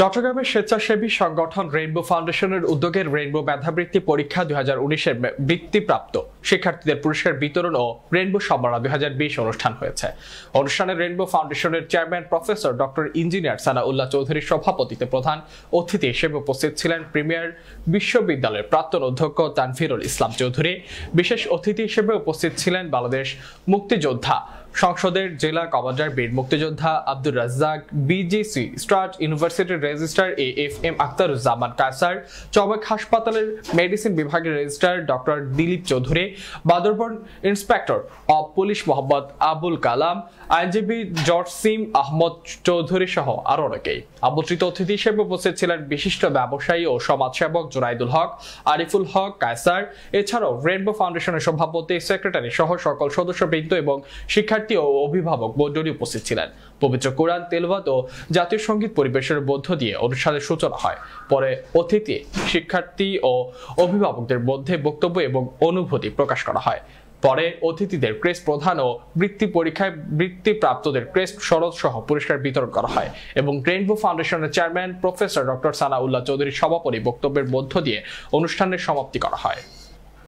চট্টগ্রামের স্বেচ্ছাসেবী সংগঠন রেইনবো ফাউন্ডেশনের উদ্যোগে রেইনবো মেধাবৃত্তি পরীক্ষা দুই হাজার উনিশের বৃত্তিপ্রাপ্ত শিক্ষার্থীদের পুরস্কার বিতরণ ও রেইনবো সম্মাননা দুই অনুষ্ঠান হয়েছে অনুষ্ঠানে রেইনবো ফাউন্ডেশনের chairman professor doctor engineer Sana Ullah চৌধুরীর সভাপতিতে প্রধান অতিথি হিসেবে উপস্থিত ছিলেন প্রিমিয়ার বিশ্ববিদ্যালয়ের প্রাক্তন অধ্যক্ষ তানফিরুল ইসলাম চৌধুরী বিশেষ অতিথি হিসেবে উপস্থিত ছিলেন বাংলাদেশ মুক্তিযোদ্ধা সংসদের জেলা কমান্ডার বীর মুক্তিযোদ্ধা আব্দুর রাজ্জাক বিজিসি স্টার্ট ইউনিভার্সিটির registrar A F M Akhtaruzzaman কাসার চবাক হাসপাতালের মেডিসিন বিভাগের রেজিস্ট্রার ডক্টর দিলীপ চৌধুরী বাদরবন inspector of police Mohammad Abul Kalam আইনজীবী জর্জ সিম আহমদ চৌধুরী সহ আরও অনেকেই আমন্ত্রিত অতিথি হিসেবে উপস্থিত ছিলেন বিশিষ্ট ব্যবসায়ী ও সমাজসেবক জোনাইদুল হক আরিফুল হক কায়সার এছাড়াও রেনবো ফাউন্ডেশনের সভাপতি সেক্রেটারি সহ সকল সদস্যবৃন্দ এবং শিক্ষার্থী শিক্ষার্থী ও অভিভাবক মণ্ডলী উপস্থিত ছিলেন পবিত্র কোরআন তেলবাদ ও জাতীয় সঙ্গীত পরিবেশের মধ্য দিয়ে অনুষ্ঠানের সূচনা হয় পরে অতিথি শিক্ষার্থী ও অভিভাবকদের মধ্যে বক্তব্য এবং অনুভূতি প্রকাশ করা হয় পরে অতিথিদের ক্রেস প্রধান ও বৃত্তি পরীক্ষায় বৃত্তি প্রাপ্তদের ক্রেস সরদ সহ পুরস্কার বিতরণ করা হয় এবং রেইনবো ফাউন্ডেশনের চেয়ারম্যান প্রফেসর ডক্টর সানাউল্লাহ চৌধুরীর সভাপতি বক্তব্যের মধ্য দিয়ে অনুষ্ঠানের সমাপ্তি করা হয়